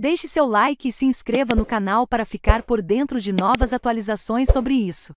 Deixe seu like e se inscreva no canal para ficar por dentro de novas atualizações sobre isso.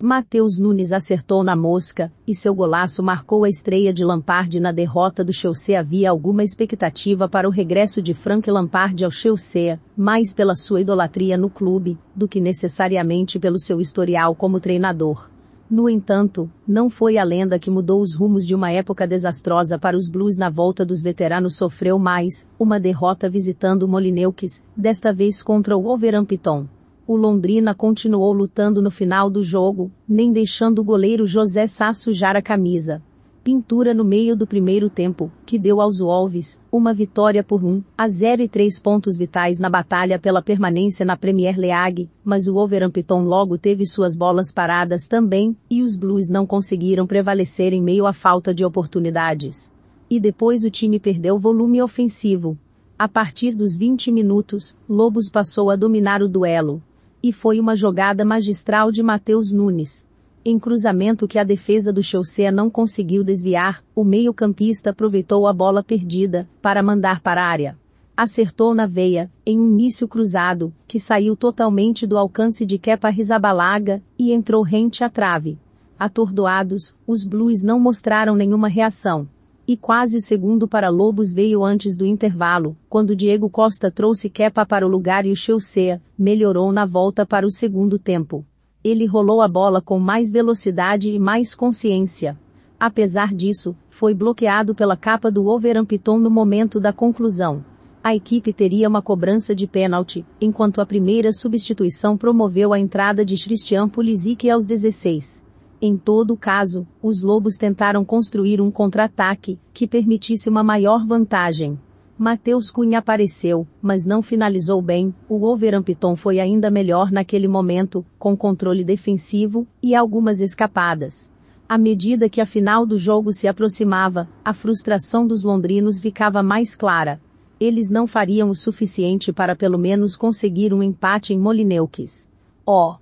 Matheus Nunes acertou na mosca, e seu golaço marcou a estreia de Lampard na derrota do Chelsea. Havia alguma expectativa para o regresso de Frank Lampard ao Chelsea, mais pela sua idolatria no clube, do que necessariamente pelo seu historial como treinador. No entanto, não foi a lenda que mudou os rumos de uma época desastrosa para os Blues na volta dos veteranos sofreu mais, uma derrota visitando o Molineux, desta vez contra o Wolverhampton. O Londrina continuou lutando no final do jogo, nem deixando o goleiro José Sá sujar a camisa pintura no meio do primeiro tempo, que deu aos Wolves uma vitória por 1 a 0 e 3 pontos vitais na batalha pela permanência na Premier League, mas o Wolverhampton logo teve suas bolas paradas também, e os Blues não conseguiram prevalecer em meio à falta de oportunidades. E depois o time perdeu volume ofensivo. A partir dos 20 minutos, Lobos passou a dominar o duelo. E foi uma jogada magistral de Matheus Nunes, em cruzamento que a defesa do Chelsea não conseguiu desviar, o meio-campista aproveitou a bola perdida para mandar para a área. Acertou na veia, em um míssil cruzado, que saiu totalmente do alcance de Kepa Rizabalaga e entrou rente à trave. Atordoados, os Blues não mostraram nenhuma reação e quase o segundo para Lobos veio antes do intervalo, quando Diego Costa trouxe Kepa para o lugar e o Chelsea melhorou na volta para o segundo tempo. Ele rolou a bola com mais velocidade e mais consciência. Apesar disso, foi bloqueado pela capa do Overhampton no momento da conclusão. A equipe teria uma cobrança de pênalti, enquanto a primeira substituição promoveu a entrada de Christian Pulisic aos 16. Em todo caso, os Lobos tentaram construir um contra-ataque que permitisse uma maior vantagem. Matheus Cunha apareceu, mas não finalizou bem. O Wolverhampton foi ainda melhor naquele momento, com controle defensivo e algumas escapadas. À medida que a final do jogo se aproximava, a frustração dos londrinos ficava mais clara. Eles não fariam o suficiente para pelo menos conseguir um empate em Molineux. Oh!